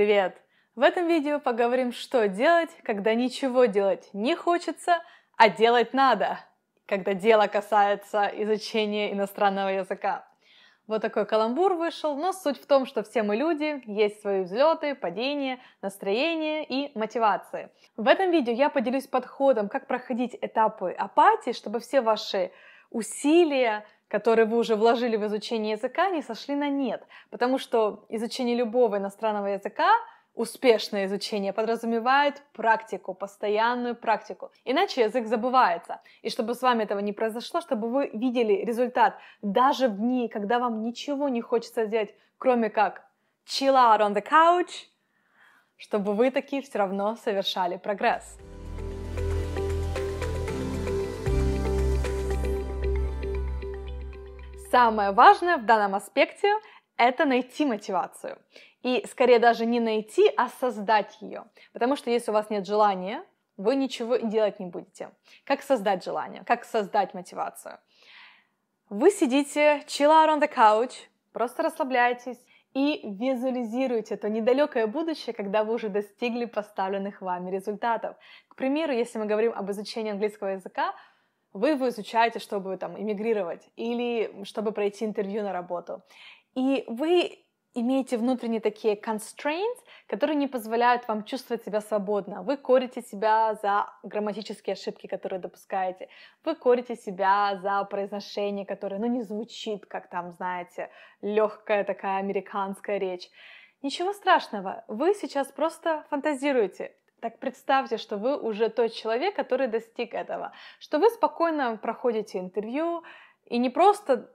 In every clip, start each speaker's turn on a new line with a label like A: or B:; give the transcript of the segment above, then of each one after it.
A: привет! В этом видео поговорим, что делать, когда ничего делать не хочется, а делать надо, когда дело касается изучения иностранного языка. Вот такой каламбур вышел, но суть в том, что все мы люди, есть свои взлеты, падения, настроения и мотивации. В этом видео я поделюсь подходом, как проходить этапы апатии, чтобы все ваши усилия, которые вы уже вложили в изучение языка, не сошли на нет, потому что изучение любого иностранного языка успешное изучение подразумевает практику, постоянную практику. Иначе язык забывается. И чтобы с вами этого не произошло, чтобы вы видели результат даже в дни, когда вам ничего не хочется делать, кроме как chill out on the couch, чтобы вы такие все равно совершали прогресс. Самое важное в данном аспекте – это найти мотивацию. И скорее даже не найти, а создать ее. Потому что если у вас нет желания, вы ничего делать не будете. Как создать желание? Как создать мотивацию? Вы сидите chill out on the couch, просто расслабляйтесь и визуализируйте то недалекое будущее, когда вы уже достигли поставленных вами результатов. К примеру, если мы говорим об изучении английского языка, вы его изучаете, чтобы там эмигрировать или чтобы пройти интервью на работу. И вы имеете внутренние такие constraints, которые не позволяют вам чувствовать себя свободно. Вы корите себя за грамматические ошибки, которые допускаете. Вы корите себя за произношение, которое, ну, не звучит, как там, знаете, легкая такая американская речь. Ничего страшного, вы сейчас просто фантазируете. Так представьте, что вы уже тот человек, который достиг этого, что вы спокойно проходите интервью и не просто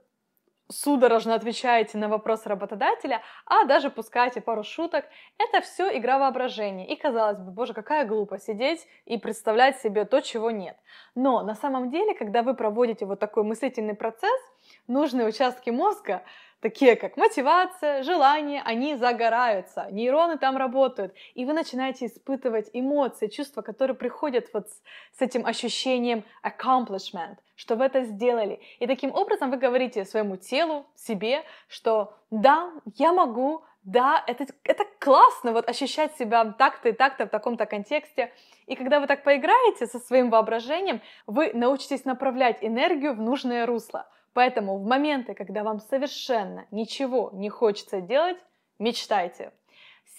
A: судорожно отвечаете на вопрос работодателя, а даже пускаете пару шуток. Это все игра воображения. И казалось бы, боже, какая глупо сидеть и представлять себе то, чего нет. Но на самом деле, когда вы проводите вот такой мыслительный процесс, нужные участки мозга такие как мотивация, желание, они загораются, нейроны там работают, и вы начинаете испытывать эмоции, чувства, которые приходят вот с, с этим ощущением accomplishment, что вы это сделали. И таким образом вы говорите своему телу, себе, что да, я могу, да, это, это классно, вот ощущать себя так-то и так-то в таком-то контексте. И когда вы так поиграете со своим воображением, вы научитесь направлять энергию в нужное русло. Поэтому в моменты, когда вам совершенно ничего не хочется делать, мечтайте.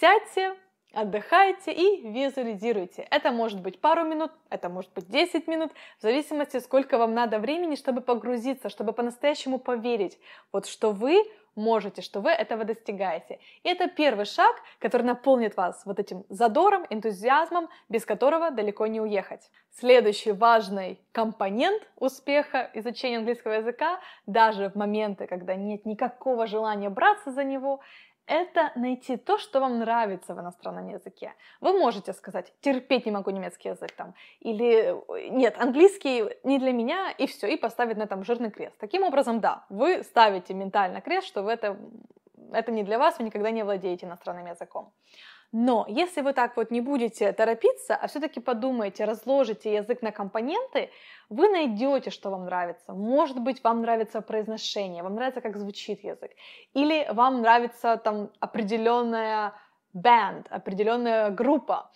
A: Сядьте, отдыхайте и визуализируйте. Это может быть пару минут, это может быть 10 минут, в зависимости, сколько вам надо времени, чтобы погрузиться, чтобы по-настоящему поверить, вот что вы можете, что вы этого достигаете. И это первый шаг, который наполнит вас вот этим задором, энтузиазмом, без которого далеко не уехать. Следующий важный компонент успеха изучения английского языка, даже в моменты, когда нет никакого желания браться за него, это найти то, что вам нравится в иностранном языке. Вы можете сказать, терпеть не могу немецкий язык там, или нет, английский не для меня, и все, и поставить на этом жирный крест. Таким образом, да, вы ставите ментально крест, что вы это, это не для вас, вы никогда не владеете иностранным языком. Но если вы так вот не будете торопиться, а все-таки подумаете, разложите язык на компоненты, вы найдете, что вам нравится. Может быть, вам нравится произношение, вам нравится, как звучит язык. Или вам нравится там определенная бенд, определенная группа,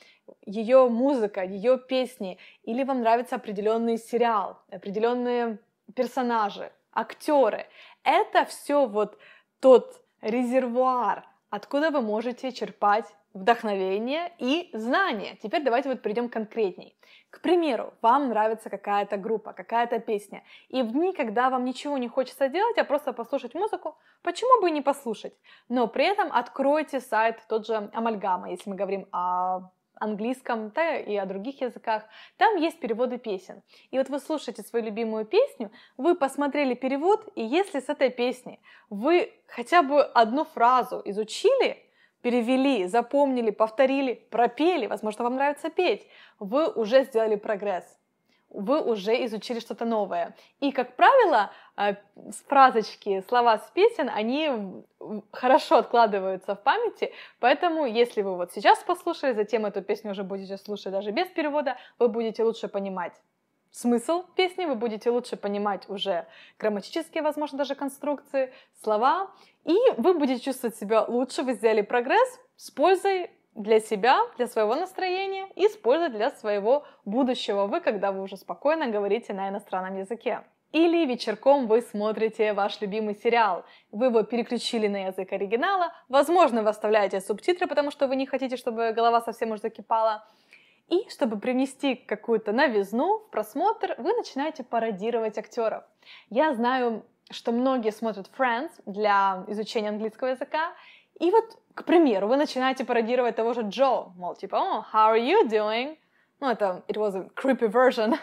A: ее музыка, ее песни, или вам нравится определенный сериал, определенные персонажи, актеры. Это все вот тот резервуар откуда вы можете черпать вдохновение и знания. Теперь давайте вот перейдем конкретней. К примеру, вам нравится какая-то группа, какая-то песня, и в дни, когда вам ничего не хочется делать, а просто послушать музыку, почему бы и не послушать? Но при этом откройте сайт тот же Амальгама, если мы говорим о английском, да, и о других языках. Там есть переводы песен. И вот вы слушаете свою любимую песню, вы посмотрели перевод, и если с этой песни вы хотя бы одну фразу изучили, перевели, запомнили, повторили, пропели, возможно, вам нравится петь, вы уже сделали прогресс вы уже изучили что-то новое. И, как правило, э, фразочки, слова с песен, они хорошо откладываются в памяти, поэтому если вы вот сейчас послушали, затем эту песню уже будете слушать даже без перевода, вы будете лучше понимать смысл песни, вы будете лучше понимать уже грамматические, возможно, даже конструкции, слова, и вы будете чувствовать себя лучше, вы сделали прогресс с пользой для себя, для своего настроения, и использовать для своего будущего вы, когда вы уже спокойно говорите на иностранном языке. Или вечерком вы смотрите ваш любимый сериал. Вы его переключили на язык оригинала. Возможно, вы оставляете субтитры, потому что вы не хотите, чтобы голова совсем уже закипала. И чтобы привнести какую-то новизну в просмотр, вы начинаете пародировать актеров. Я знаю, что многие смотрят Friends для изучения английского языка, и вот, к примеру, вы начинаете пародировать того же Джо, мол, типа, oh, how are you doing? Ну, это it was a creepy version.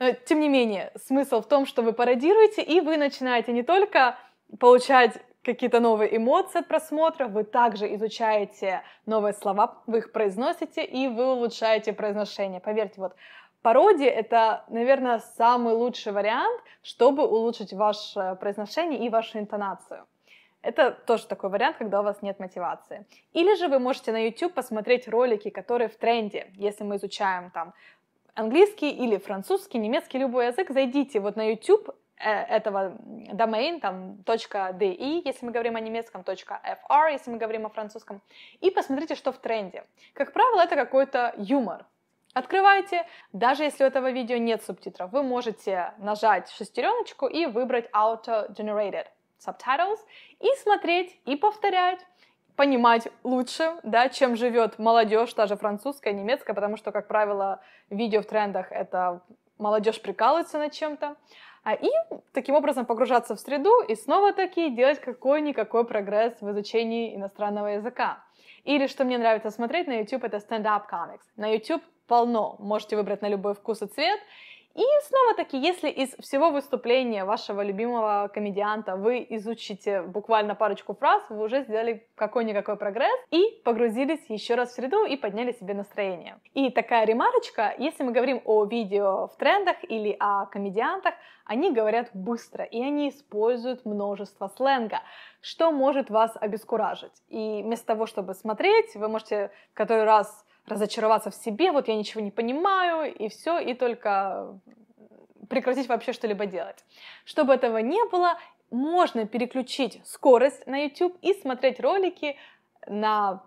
A: Э, тем не менее, смысл в том, что вы пародируете, и вы начинаете не только получать какие-то новые эмоции от просмотра, вы также изучаете новые слова, вы их произносите, и вы улучшаете произношение. Поверьте, вот пародия — это, наверное, самый лучший вариант, чтобы улучшить ваше произношение и вашу интонацию. Это тоже такой вариант, когда у вас нет мотивации. Или же вы можете на YouTube посмотреть ролики, которые в тренде. Если мы изучаем там английский или французский, немецкий, любой язык, зайдите вот на YouTube э, этого domain, там, .de, если мы говорим о немецком, .fr, если мы говорим о французском, и посмотрите, что в тренде. Как правило, это какой-то юмор. Открывайте, даже если у этого видео нет субтитров, вы можете нажать шестереночку и выбрать Auto Generated subtitles, и смотреть, и повторять, понимать лучше, да, чем живет молодежь, та же французская, немецкая, потому что, как правило, видео в трендах — это молодежь прикалывается над чем-то, а и таким образом погружаться в среду и снова-таки делать какой-никакой прогресс в изучении иностранного языка. Или что мне нравится смотреть на YouTube, это stand-up comics. На YouTube полно, можете выбрать на любой вкус и цвет, и снова-таки, если из всего выступления вашего любимого комедианта вы изучите буквально парочку фраз, вы уже сделали какой-никакой прогресс и погрузились еще раз в среду и подняли себе настроение. И такая ремарочка, если мы говорим о видео в трендах или о комедиантах, они говорят быстро, и они используют множество сленга, что может вас обескуражить. И вместо того, чтобы смотреть, вы можете который раз разочароваться в себе, вот я ничего не понимаю, и все, и только прекратить вообще что-либо делать. Чтобы этого не было, можно переключить скорость на YouTube и смотреть ролики на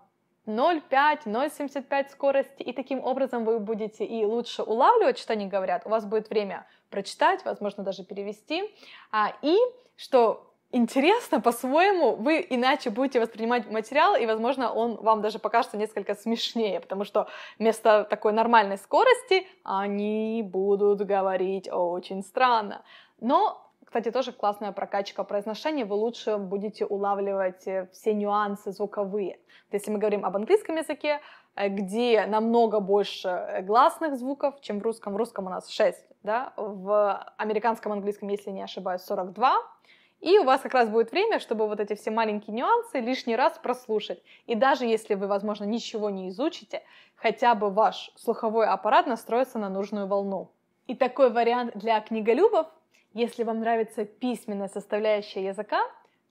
A: 0,5, 0,75 скорости, и таким образом вы будете и лучше улавливать, что они говорят, у вас будет время прочитать, возможно, даже перевести, а, и, что интересно по-своему, вы иначе будете воспринимать материал, и, возможно, он вам даже покажется несколько смешнее, потому что вместо такой нормальной скорости они будут говорить очень странно. Но кстати, тоже классная прокачка произношения, вы лучше будете улавливать э, все нюансы звуковые. Если мы говорим об английском языке, э, где намного больше э, гласных звуков, чем в русском. В русском у нас 6, да? В американском английском, если не ошибаюсь, 42, и у вас как раз будет время, чтобы вот эти все маленькие нюансы лишний раз прослушать. И даже если вы, возможно, ничего не изучите, хотя бы ваш слуховой аппарат настроится на нужную волну. И такой вариант для книголюбов, если вам нравится письменная составляющая языка,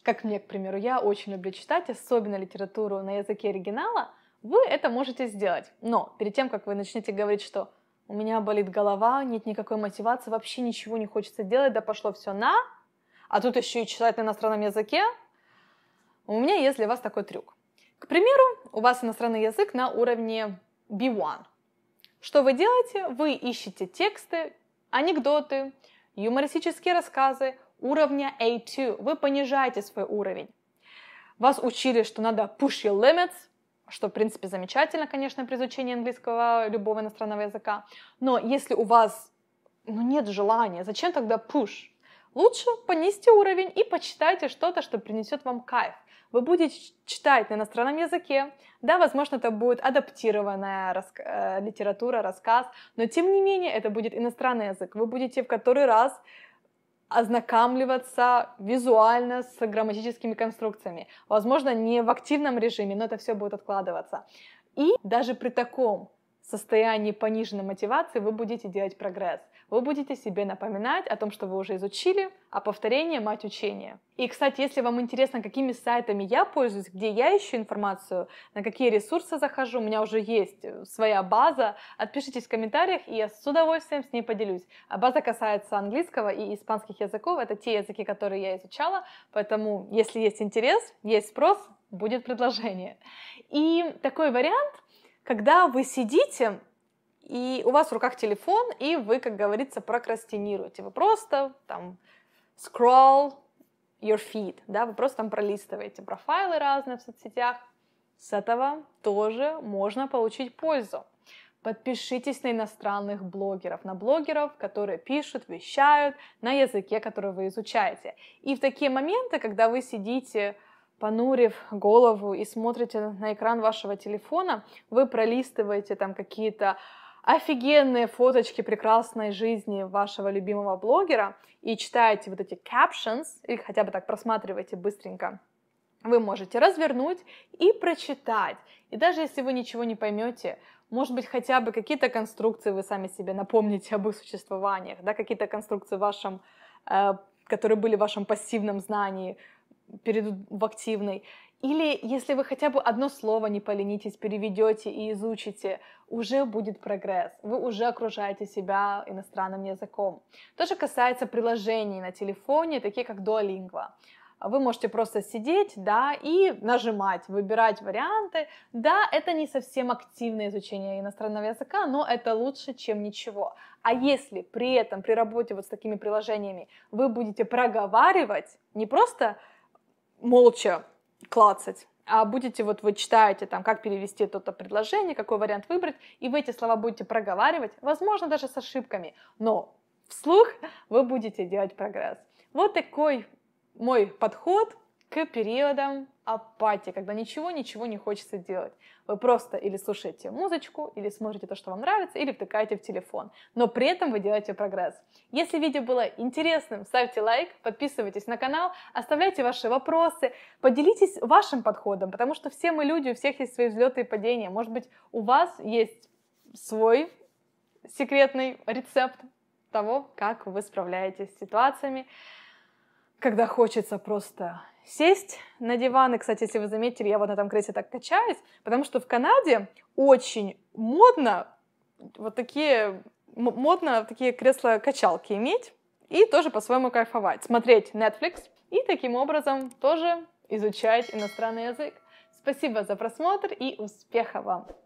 A: как мне, к примеру, я очень люблю читать, особенно литературу на языке оригинала, вы это можете сделать. Но перед тем, как вы начнете говорить, что у меня болит голова, нет никакой мотивации, вообще ничего не хочется делать, да пошло все на, а тут еще и читать на иностранном языке, у меня есть для вас такой трюк. К примеру, у вас иностранный язык на уровне B1. Что вы делаете? Вы ищете тексты, анекдоты, юмористические рассказы уровня A2. Вы понижаете свой уровень. Вас учили, что надо push your limits, что, в принципе, замечательно, конечно, при изучении английского, любого иностранного языка. Но если у вас ну, нет желания, зачем тогда push? Лучше понизьте уровень и почитайте что-то, что принесет вам кайф. Вы будете читать на иностранном языке, да, возможно, это будет адаптированная рас... Э, литература, рассказ, но тем не менее это будет иностранный язык. Вы будете в который раз ознакомливаться визуально с грамматическими конструкциями. Возможно, не в активном режиме, но это все будет откладываться. И даже при таком состоянии пониженной мотивации вы будете делать прогресс. Вы будете себе напоминать о том, что вы уже изучили, а повторение — мать учения. И, кстати, если вам интересно, какими сайтами я пользуюсь, где я ищу информацию, на какие ресурсы захожу, у меня уже есть э, своя база, отпишитесь в комментариях, и я с удовольствием с ней поделюсь. А база касается английского и испанских языков, это те языки, которые я изучала, поэтому если есть интерес, есть спрос, будет предложение. И такой вариант — когда вы сидите, и у вас в руках телефон, и вы, как говорится, прокрастинируете. Вы просто там scroll your feed, да, вы просто там пролистываете профайлы разные в соцсетях. С этого тоже можно получить пользу. Подпишитесь на иностранных блогеров, на блогеров, которые пишут, вещают на языке, который вы изучаете. И в такие моменты, когда вы сидите понурив голову и смотрите на экран вашего телефона, вы пролистываете там какие-то офигенные фоточки прекрасной жизни вашего любимого блогера и читаете вот эти captions, или хотя бы так просматриваете быстренько, вы можете развернуть и прочитать. И даже если вы ничего не поймете, может быть, хотя бы какие-то конструкции вы сами себе напомните об их существованиях, да, какие-то конструкции в вашем, э, которые были в вашем пассивном знании, перейдут в активный. Или если вы хотя бы одно слово не поленитесь, переведете и изучите, уже будет прогресс. Вы уже окружаете себя иностранным языком. То же касается приложений на телефоне, такие как Duolingo. Вы можете просто сидеть, да, и нажимать, выбирать варианты. Да, это не совсем активное изучение иностранного языка, но это лучше, чем ничего. А если при этом, при работе вот с такими приложениями, вы будете проговаривать, не просто молча клацать а будете вот вы читаете там, как перевести то-то предложение, какой вариант выбрать, и вы эти слова будете проговаривать, возможно, даже с ошибками, но вслух вы будете делать прогресс. Вот такой мой подход к периодам апатии, когда ничего-ничего не хочется делать. Вы просто или слушаете музычку, или смотрите то, что вам нравится, или втыкаете в телефон. Но при этом вы делаете прогресс. Если видео было интересным, ставьте лайк, подписывайтесь на канал, оставляйте ваши вопросы, поделитесь вашим подходом, потому что все мы люди, у всех есть свои взлеты и падения. Может быть, у вас есть свой секретный рецепт того, как вы справляетесь с ситуациями когда хочется просто сесть на диван. И, кстати, если вы заметили, я вот на этом кресле так качаюсь, потому что в Канаде очень модно вот такие модно такие кресла-качалки иметь и тоже по-своему кайфовать. Смотреть Netflix и таким образом тоже изучать иностранный язык. Спасибо за просмотр и успеха вам!